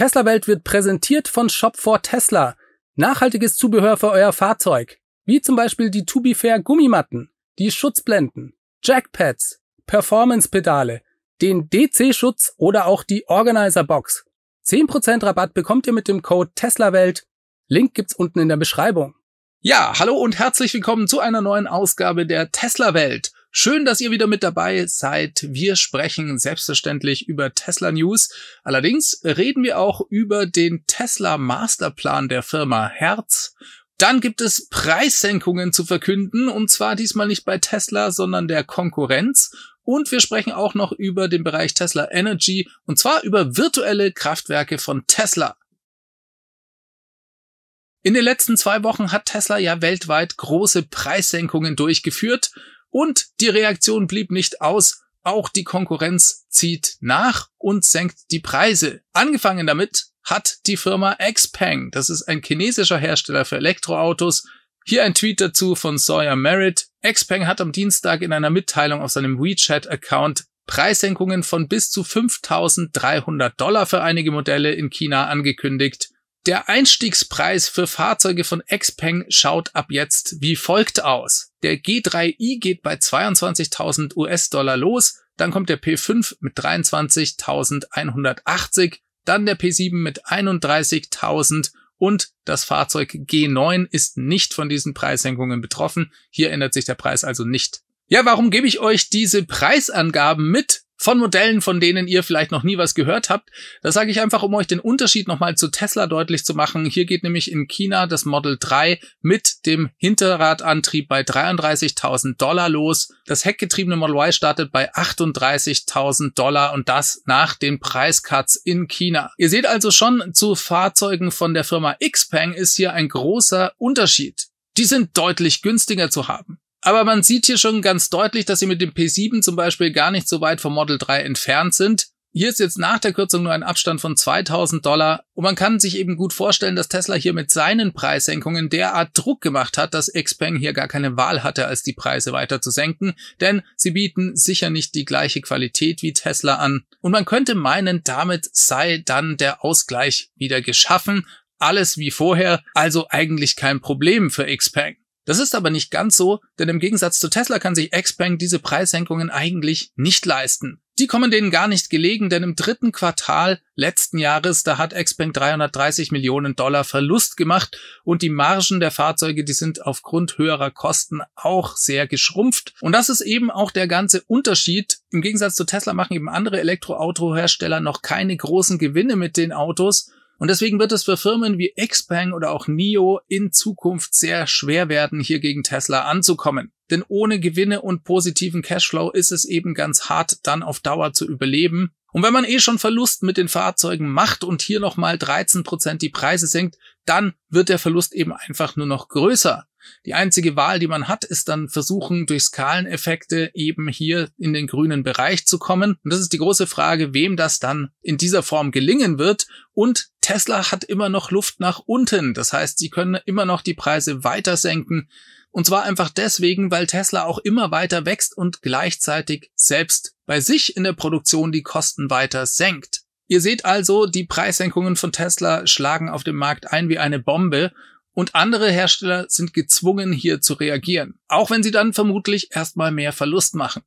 Tesla-Welt wird präsentiert von Shop for Tesla. Nachhaltiges Zubehör für euer Fahrzeug. Wie zum Beispiel die Tubifair Gummimatten, die Schutzblenden, Jackpads, Performance-Pedale, den DC-Schutz oder auch die Organizer-Box. 10% Rabatt bekommt ihr mit dem Code TeslaWelt. Link gibt's unten in der Beschreibung. Ja, hallo und herzlich willkommen zu einer neuen Ausgabe der Tesla-Welt. Schön, dass ihr wieder mit dabei seid. Wir sprechen selbstverständlich über Tesla News. Allerdings reden wir auch über den Tesla Masterplan der Firma Herz. Dann gibt es Preissenkungen zu verkünden, und zwar diesmal nicht bei Tesla, sondern der Konkurrenz. Und wir sprechen auch noch über den Bereich Tesla Energy, und zwar über virtuelle Kraftwerke von Tesla. In den letzten zwei Wochen hat Tesla ja weltweit große Preissenkungen durchgeführt und die Reaktion blieb nicht aus. Auch die Konkurrenz zieht nach und senkt die Preise. Angefangen damit hat die Firma Xpeng. Das ist ein chinesischer Hersteller für Elektroautos. Hier ein Tweet dazu von Sawyer Merritt. Xpeng hat am Dienstag in einer Mitteilung auf seinem WeChat-Account Preissenkungen von bis zu 5300 Dollar für einige Modelle in China angekündigt. Der Einstiegspreis für Fahrzeuge von Xpeng schaut ab jetzt wie folgt aus. Der G3i geht bei 22.000 US-Dollar los, dann kommt der P5 mit 23.180, dann der P7 mit 31.000 und das Fahrzeug G9 ist nicht von diesen Preissenkungen betroffen. Hier ändert sich der Preis also nicht. Ja, warum gebe ich euch diese Preisangaben mit? von Modellen, von denen ihr vielleicht noch nie was gehört habt. Das sage ich einfach, um euch den Unterschied nochmal zu Tesla deutlich zu machen. Hier geht nämlich in China das Model 3 mit dem Hinterradantrieb bei 33.000 Dollar los. Das heckgetriebene Model Y startet bei 38.000 Dollar und das nach den Preiscuts in China. Ihr seht also schon, zu Fahrzeugen von der Firma Xpeng ist hier ein großer Unterschied. Die sind deutlich günstiger zu haben. Aber man sieht hier schon ganz deutlich, dass sie mit dem P7 zum Beispiel gar nicht so weit vom Model 3 entfernt sind. Hier ist jetzt nach der Kürzung nur ein Abstand von 2000 Dollar und man kann sich eben gut vorstellen, dass Tesla hier mit seinen Preissenkungen derart Druck gemacht hat, dass Xpeng hier gar keine Wahl hatte, als die Preise weiter zu senken, denn sie bieten sicher nicht die gleiche Qualität wie Tesla an und man könnte meinen, damit sei dann der Ausgleich wieder geschaffen, alles wie vorher, also eigentlich kein Problem für Xpeng. Das ist aber nicht ganz so, denn im Gegensatz zu Tesla kann sich Xpeng diese Preissenkungen eigentlich nicht leisten. Die kommen denen gar nicht gelegen, denn im dritten Quartal letzten Jahres, da hat Xpeng 330 Millionen Dollar Verlust gemacht und die Margen der Fahrzeuge, die sind aufgrund höherer Kosten auch sehr geschrumpft. Und das ist eben auch der ganze Unterschied. Im Gegensatz zu Tesla machen eben andere Elektroautohersteller noch keine großen Gewinne mit den Autos und deswegen wird es für Firmen wie Xpeng oder auch NIO in Zukunft sehr schwer werden, hier gegen Tesla anzukommen. Denn ohne Gewinne und positiven Cashflow ist es eben ganz hart, dann auf Dauer zu überleben. Und wenn man eh schon Verlust mit den Fahrzeugen macht und hier nochmal 13% die Preise senkt, dann wird der Verlust eben einfach nur noch größer. Die einzige Wahl, die man hat, ist dann versuchen, durch Skaleneffekte eben hier in den grünen Bereich zu kommen. Und das ist die große Frage, wem das dann in dieser Form gelingen wird. Und Tesla hat immer noch Luft nach unten. Das heißt, sie können immer noch die Preise weiter senken. Und zwar einfach deswegen, weil Tesla auch immer weiter wächst und gleichzeitig selbst bei sich in der Produktion die Kosten weiter senkt. Ihr seht also, die Preissenkungen von Tesla schlagen auf dem Markt ein wie eine Bombe und andere Hersteller sind gezwungen, hier zu reagieren, auch wenn sie dann vermutlich erstmal mehr Verlust machen.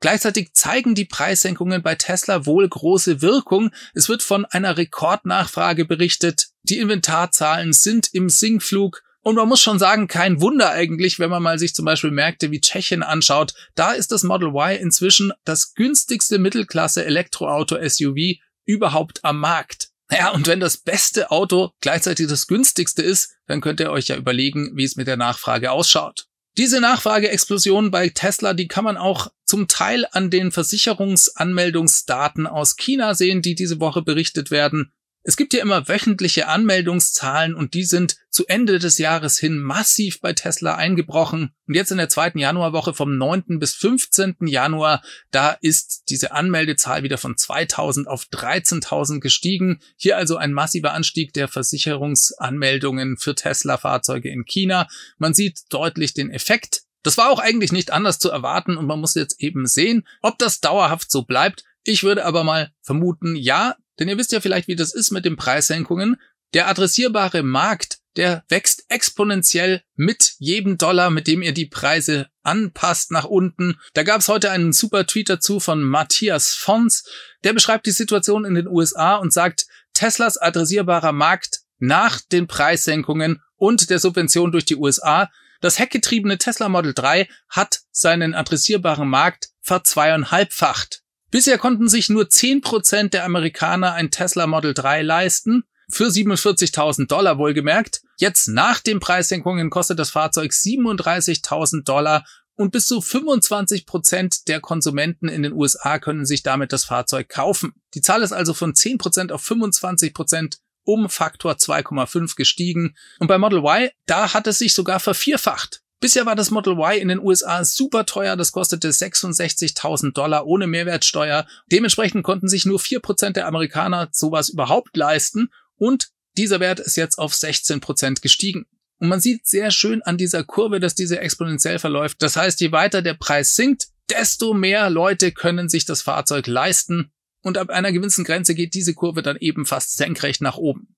Gleichzeitig zeigen die Preissenkungen bei Tesla wohl große Wirkung. Es wird von einer Rekordnachfrage berichtet. Die Inventarzahlen sind im Sinkflug. Und man muss schon sagen, kein Wunder eigentlich, wenn man mal sich zum Beispiel Märkte wie Tschechien anschaut. Da ist das Model Y inzwischen das günstigste Mittelklasse Elektroauto SUV überhaupt am Markt. Naja, und wenn das beste Auto gleichzeitig das günstigste ist, dann könnt ihr euch ja überlegen, wie es mit der Nachfrage ausschaut. Diese Nachfrageexplosion bei Tesla, die kann man auch zum Teil an den Versicherungsanmeldungsdaten aus China sehen, die diese Woche berichtet werden. Es gibt ja immer wöchentliche Anmeldungszahlen und die sind zu Ende des Jahres hin massiv bei Tesla eingebrochen. Und jetzt in der zweiten Januarwoche vom 9. bis 15. Januar, da ist diese Anmeldezahl wieder von 2000 auf 13.000 gestiegen. Hier also ein massiver Anstieg der Versicherungsanmeldungen für Tesla-Fahrzeuge in China. Man sieht deutlich den Effekt. Das war auch eigentlich nicht anders zu erwarten und man muss jetzt eben sehen, ob das dauerhaft so bleibt. Ich würde aber mal vermuten, ja, denn ihr wisst ja vielleicht, wie das ist mit den Preissenkungen. Der adressierbare Markt, der wächst exponentiell mit jedem Dollar, mit dem ihr die Preise anpasst nach unten. Da gab es heute einen super Tweet dazu von Matthias Fons. Der beschreibt die Situation in den USA und sagt, Teslas adressierbarer Markt nach den Preissenkungen und der Subvention durch die USA. Das heckgetriebene Tesla Model 3 hat seinen adressierbaren Markt verzweieinhalbfacht. Bisher konnten sich nur 10% der Amerikaner ein Tesla Model 3 leisten, für 47.000 Dollar wohlgemerkt. Jetzt nach den Preissenkungen kostet das Fahrzeug 37.000 Dollar und bis zu 25% der Konsumenten in den USA können sich damit das Fahrzeug kaufen. Die Zahl ist also von 10% auf 25% um Faktor 2,5 gestiegen und bei Model Y, da hat es sich sogar vervierfacht. Bisher war das Model Y in den USA super teuer, das kostete 66.000 Dollar ohne Mehrwertsteuer. Dementsprechend konnten sich nur 4% der Amerikaner sowas überhaupt leisten und dieser Wert ist jetzt auf 16% gestiegen. Und man sieht sehr schön an dieser Kurve, dass diese exponentiell verläuft. Das heißt, je weiter der Preis sinkt, desto mehr Leute können sich das Fahrzeug leisten. Und ab einer gewissen Grenze geht diese Kurve dann eben fast senkrecht nach oben.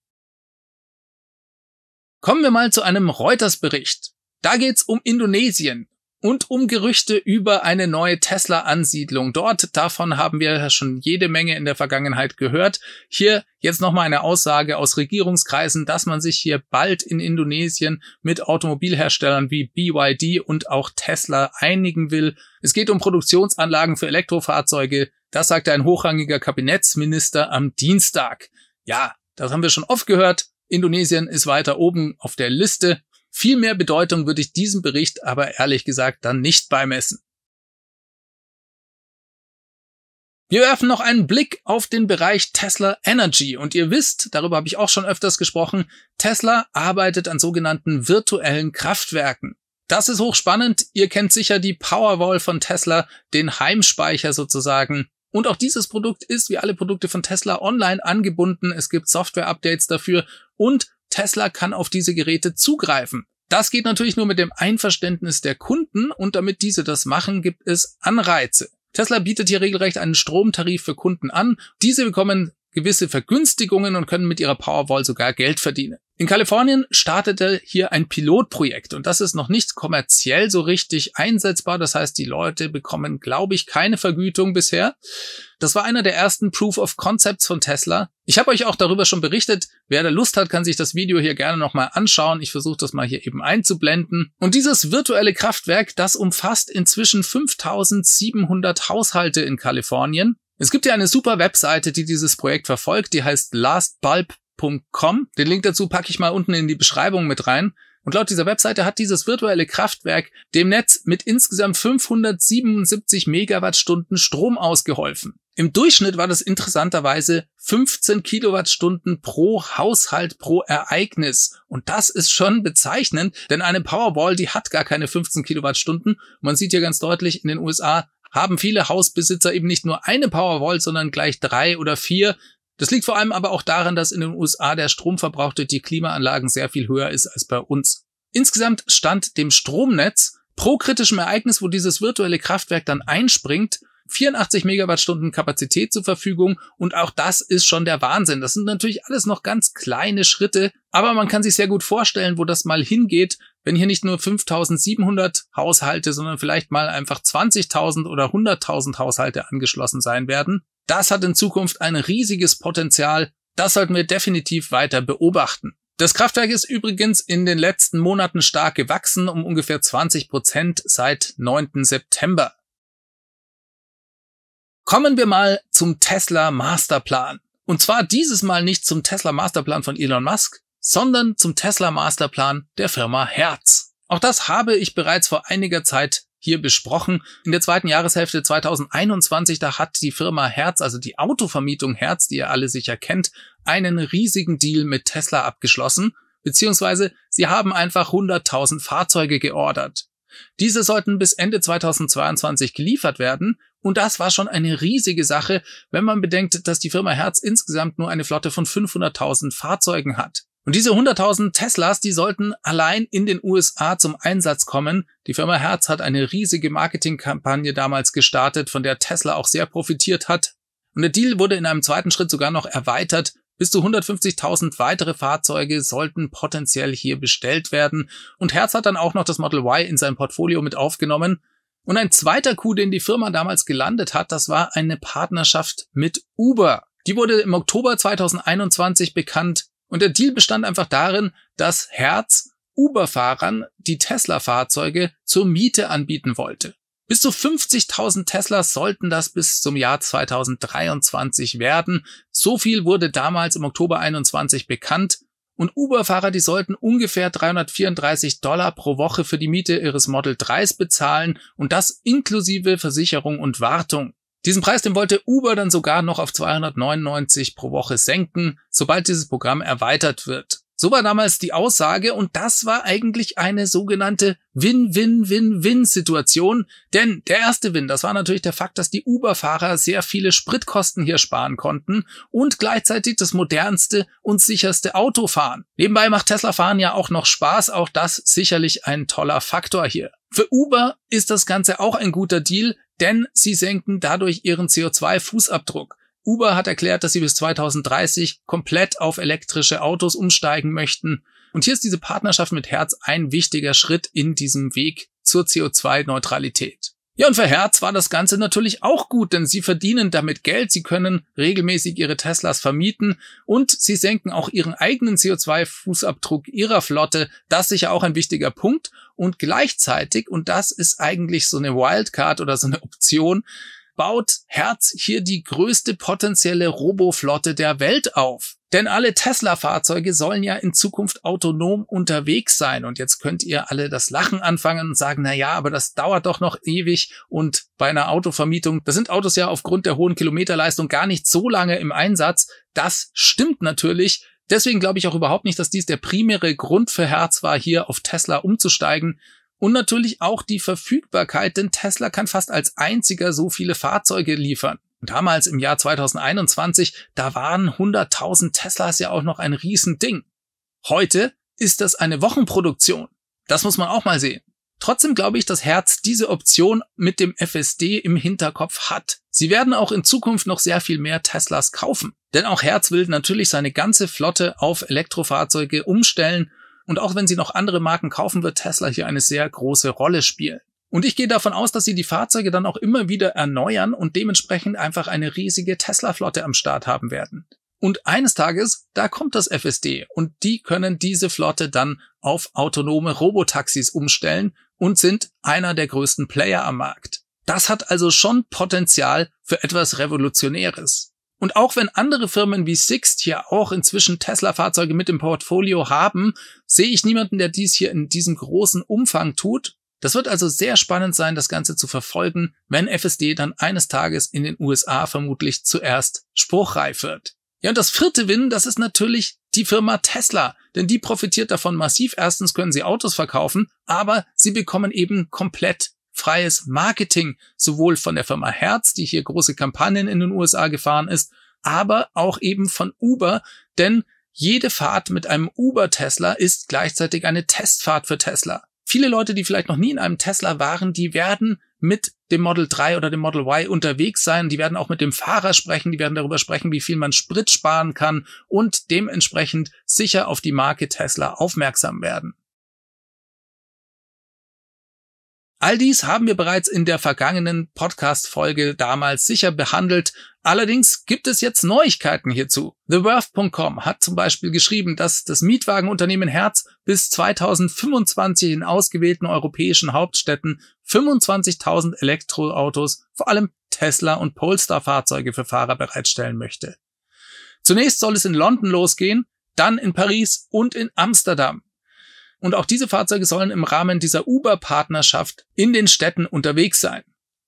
Kommen wir mal zu einem Reuters-Bericht. Da geht's um Indonesien und um Gerüchte über eine neue Tesla-Ansiedlung dort. Davon haben wir schon jede Menge in der Vergangenheit gehört. Hier jetzt nochmal eine Aussage aus Regierungskreisen, dass man sich hier bald in Indonesien mit Automobilherstellern wie BYD und auch Tesla einigen will. Es geht um Produktionsanlagen für Elektrofahrzeuge. Das sagte ein hochrangiger Kabinettsminister am Dienstag. Ja, das haben wir schon oft gehört. Indonesien ist weiter oben auf der Liste. Viel mehr Bedeutung würde ich diesem Bericht aber ehrlich gesagt dann nicht beimessen. Wir werfen noch einen Blick auf den Bereich Tesla Energy und ihr wisst, darüber habe ich auch schon öfters gesprochen, Tesla arbeitet an sogenannten virtuellen Kraftwerken. Das ist hochspannend, ihr kennt sicher die Powerwall von Tesla, den Heimspeicher sozusagen. Und auch dieses Produkt ist wie alle Produkte von Tesla online angebunden, es gibt Software-Updates dafür und Tesla kann auf diese Geräte zugreifen. Das geht natürlich nur mit dem Einverständnis der Kunden und damit diese das machen, gibt es Anreize. Tesla bietet hier regelrecht einen Stromtarif für Kunden an. Diese bekommen gewisse Vergünstigungen und können mit ihrer Powerwall sogar Geld verdienen. In Kalifornien startete hier ein Pilotprojekt und das ist noch nicht kommerziell so richtig einsetzbar. Das heißt, die Leute bekommen, glaube ich, keine Vergütung bisher. Das war einer der ersten Proof of Concepts von Tesla. Ich habe euch auch darüber schon berichtet. Wer da Lust hat, kann sich das Video hier gerne nochmal anschauen. Ich versuche das mal hier eben einzublenden. Und dieses virtuelle Kraftwerk, das umfasst inzwischen 5700 Haushalte in Kalifornien. Es gibt ja eine super Webseite, die dieses Projekt verfolgt, die heißt Last Bulb www.kraftwerk.com. Den Link dazu packe ich mal unten in die Beschreibung mit rein. Und laut dieser Webseite hat dieses virtuelle Kraftwerk dem Netz mit insgesamt 577 Megawattstunden Strom ausgeholfen. Im Durchschnitt war das interessanterweise 15 Kilowattstunden pro Haushalt pro Ereignis. Und das ist schon bezeichnend, denn eine Powerwall, die hat gar keine 15 Kilowattstunden. Man sieht hier ganz deutlich, in den USA haben viele Hausbesitzer eben nicht nur eine Powerwall, sondern gleich drei oder vier. Das liegt vor allem aber auch daran, dass in den USA der Stromverbrauch durch die Klimaanlagen sehr viel höher ist als bei uns. Insgesamt stand dem Stromnetz pro kritischem Ereignis, wo dieses virtuelle Kraftwerk dann einspringt, 84 Megawattstunden Kapazität zur Verfügung und auch das ist schon der Wahnsinn. Das sind natürlich alles noch ganz kleine Schritte, aber man kann sich sehr gut vorstellen, wo das mal hingeht, wenn hier nicht nur 5700 Haushalte, sondern vielleicht mal einfach 20.000 oder 100.000 Haushalte angeschlossen sein werden. Das hat in Zukunft ein riesiges Potenzial. Das sollten wir definitiv weiter beobachten. Das Kraftwerk ist übrigens in den letzten Monaten stark gewachsen, um ungefähr 20 Prozent seit 9. September. Kommen wir mal zum Tesla Masterplan. Und zwar dieses Mal nicht zum Tesla Masterplan von Elon Musk, sondern zum Tesla Masterplan der Firma Hertz. Auch das habe ich bereits vor einiger Zeit hier besprochen. In der zweiten Jahreshälfte 2021, da hat die Firma Herz, also die Autovermietung Herz, die ihr alle sicher kennt, einen riesigen Deal mit Tesla abgeschlossen, beziehungsweise sie haben einfach 100.000 Fahrzeuge geordert. Diese sollten bis Ende 2022 geliefert werden und das war schon eine riesige Sache, wenn man bedenkt, dass die Firma Herz insgesamt nur eine Flotte von 500.000 Fahrzeugen hat. Und diese 100.000 Teslas, die sollten allein in den USA zum Einsatz kommen. Die Firma Hertz hat eine riesige Marketingkampagne damals gestartet, von der Tesla auch sehr profitiert hat. Und der Deal wurde in einem zweiten Schritt sogar noch erweitert. Bis zu 150.000 weitere Fahrzeuge sollten potenziell hier bestellt werden. Und Hertz hat dann auch noch das Model Y in sein Portfolio mit aufgenommen. Und ein zweiter Coup, den die Firma damals gelandet hat, das war eine Partnerschaft mit Uber. Die wurde im Oktober 2021 bekannt. Und der Deal bestand einfach darin, dass Herz Uber-Fahrern die Tesla-Fahrzeuge zur Miete anbieten wollte. Bis zu 50.000 Teslas sollten das bis zum Jahr 2023 werden. So viel wurde damals im Oktober 21 bekannt. Und Uber-Fahrer, die sollten ungefähr 334 Dollar pro Woche für die Miete ihres Model 3s bezahlen und das inklusive Versicherung und Wartung. Diesen Preis, den wollte Uber dann sogar noch auf 299 pro Woche senken, sobald dieses Programm erweitert wird. So war damals die Aussage und das war eigentlich eine sogenannte Win-Win-Win-Win-Situation. Denn der erste Win, das war natürlich der Fakt, dass die Uber-Fahrer sehr viele Spritkosten hier sparen konnten und gleichzeitig das modernste und sicherste Auto fahren. Nebenbei macht Tesla-Fahren ja auch noch Spaß, auch das sicherlich ein toller Faktor hier. Für Uber ist das Ganze auch ein guter Deal, denn sie senken dadurch ihren CO2-Fußabdruck. Uber hat erklärt, dass sie bis 2030 komplett auf elektrische Autos umsteigen möchten. Und hier ist diese Partnerschaft mit Herz ein wichtiger Schritt in diesem Weg zur CO2-Neutralität. Ja, und für Herz war das Ganze natürlich auch gut, denn sie verdienen damit Geld, sie können regelmäßig ihre Teslas vermieten und sie senken auch ihren eigenen CO2-Fußabdruck ihrer Flotte. Das ist sicher auch ein wichtiger Punkt. Und gleichzeitig, und das ist eigentlich so eine Wildcard oder so eine Option, baut Herz hier die größte potenzielle Roboflotte der Welt auf. Denn alle Tesla-Fahrzeuge sollen ja in Zukunft autonom unterwegs sein. Und jetzt könnt ihr alle das Lachen anfangen und sagen, na ja, aber das dauert doch noch ewig. Und bei einer Autovermietung, da sind Autos ja aufgrund der hohen Kilometerleistung gar nicht so lange im Einsatz. Das stimmt natürlich. Deswegen glaube ich auch überhaupt nicht, dass dies der primäre Grund für Herz war, hier auf Tesla umzusteigen. Und natürlich auch die Verfügbarkeit, denn Tesla kann fast als einziger so viele Fahrzeuge liefern. Und damals im Jahr 2021, da waren 100.000 Teslas ja auch noch ein Riesending. Heute ist das eine Wochenproduktion. Das muss man auch mal sehen. Trotzdem glaube ich, dass Herz diese Option mit dem FSD im Hinterkopf hat. Sie werden auch in Zukunft noch sehr viel mehr Teslas kaufen. Denn auch Herz will natürlich seine ganze Flotte auf Elektrofahrzeuge umstellen. Und auch wenn sie noch andere Marken kaufen, wird Tesla hier eine sehr große Rolle spielen. Und ich gehe davon aus, dass sie die Fahrzeuge dann auch immer wieder erneuern und dementsprechend einfach eine riesige Tesla-Flotte am Start haben werden. Und eines Tages, da kommt das FSD und die können diese Flotte dann auf autonome Robotaxis umstellen und sind einer der größten Player am Markt. Das hat also schon Potenzial für etwas Revolutionäres. Und auch wenn andere Firmen wie Sixt hier auch inzwischen Tesla-Fahrzeuge mit im Portfolio haben, sehe ich niemanden, der dies hier in diesem großen Umfang tut das wird also sehr spannend sein, das Ganze zu verfolgen, wenn FSD dann eines Tages in den USA vermutlich zuerst spruchreif wird. Ja, und das vierte Win, das ist natürlich die Firma Tesla, denn die profitiert davon massiv. Erstens können sie Autos verkaufen, aber sie bekommen eben komplett freies Marketing, sowohl von der Firma Herz, die hier große Kampagnen in den USA gefahren ist, aber auch eben von Uber, denn jede Fahrt mit einem Uber Tesla ist gleichzeitig eine Testfahrt für Tesla viele Leute, die vielleicht noch nie in einem Tesla waren, die werden mit dem Model 3 oder dem Model Y unterwegs sein. Die werden auch mit dem Fahrer sprechen, die werden darüber sprechen, wie viel man Sprit sparen kann und dementsprechend sicher auf die Marke Tesla aufmerksam werden. All dies haben wir bereits in der vergangenen Podcast-Folge damals sicher behandelt. Allerdings gibt es jetzt Neuigkeiten hierzu. TheWorth.com hat zum Beispiel geschrieben, dass das Mietwagenunternehmen Herz bis 2025 in ausgewählten europäischen Hauptstädten 25.000 Elektroautos, vor allem Tesla und Polestar-Fahrzeuge für Fahrer bereitstellen möchte. Zunächst soll es in London losgehen, dann in Paris und in Amsterdam. Und auch diese Fahrzeuge sollen im Rahmen dieser Uber-Partnerschaft in den Städten unterwegs sein.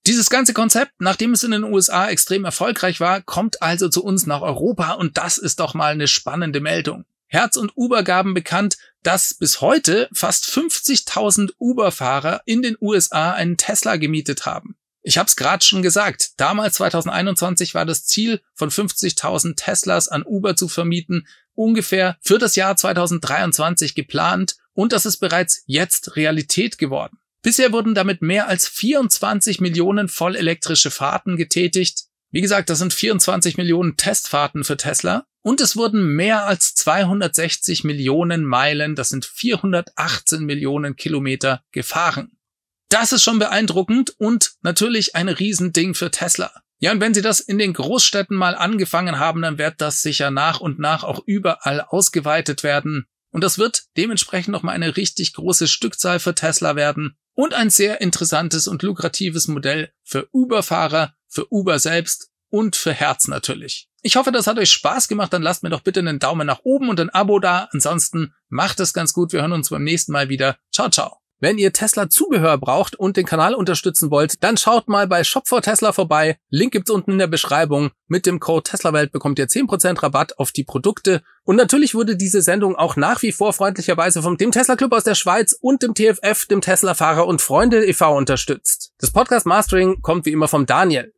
Dieses ganze Konzept, nachdem es in den USA extrem erfolgreich war, kommt also zu uns nach Europa und das ist doch mal eine spannende Meldung. Herz und Uber gaben bekannt, dass bis heute fast 50.000 Uber-Fahrer in den USA einen Tesla gemietet haben. Ich habe es gerade schon gesagt, damals 2021 war das Ziel von 50.000 Teslas an Uber zu vermieten, ungefähr für das Jahr 2023 geplant und das ist bereits jetzt Realität geworden. Bisher wurden damit mehr als 24 Millionen vollelektrische Fahrten getätigt. Wie gesagt, das sind 24 Millionen Testfahrten für Tesla und es wurden mehr als 260 Millionen Meilen, das sind 418 Millionen Kilometer gefahren. Das ist schon beeindruckend und natürlich ein Riesending für Tesla. Ja, und wenn sie das in den Großstädten mal angefangen haben, dann wird das sicher nach und nach auch überall ausgeweitet werden. Und das wird dementsprechend nochmal eine richtig große Stückzahl für Tesla werden und ein sehr interessantes und lukratives Modell für Uber-Fahrer, für Uber selbst und für Herz natürlich. Ich hoffe, das hat euch Spaß gemacht. Dann lasst mir doch bitte einen Daumen nach oben und ein Abo da. Ansonsten macht es ganz gut. Wir hören uns beim nächsten Mal wieder. Ciao, ciao. Wenn ihr Tesla Zubehör braucht und den Kanal unterstützen wollt, dann schaut mal bei Shop for Tesla vorbei. Link gibt's unten in der Beschreibung. Mit dem Code TeslaWelt bekommt ihr 10% Rabatt auf die Produkte. Und natürlich wurde diese Sendung auch nach wie vor freundlicherweise vom dem Tesla Club aus der Schweiz und dem TFF, dem Tesla Fahrer und Freunde e.V. unterstützt. Das Podcast Mastering kommt wie immer vom Daniel.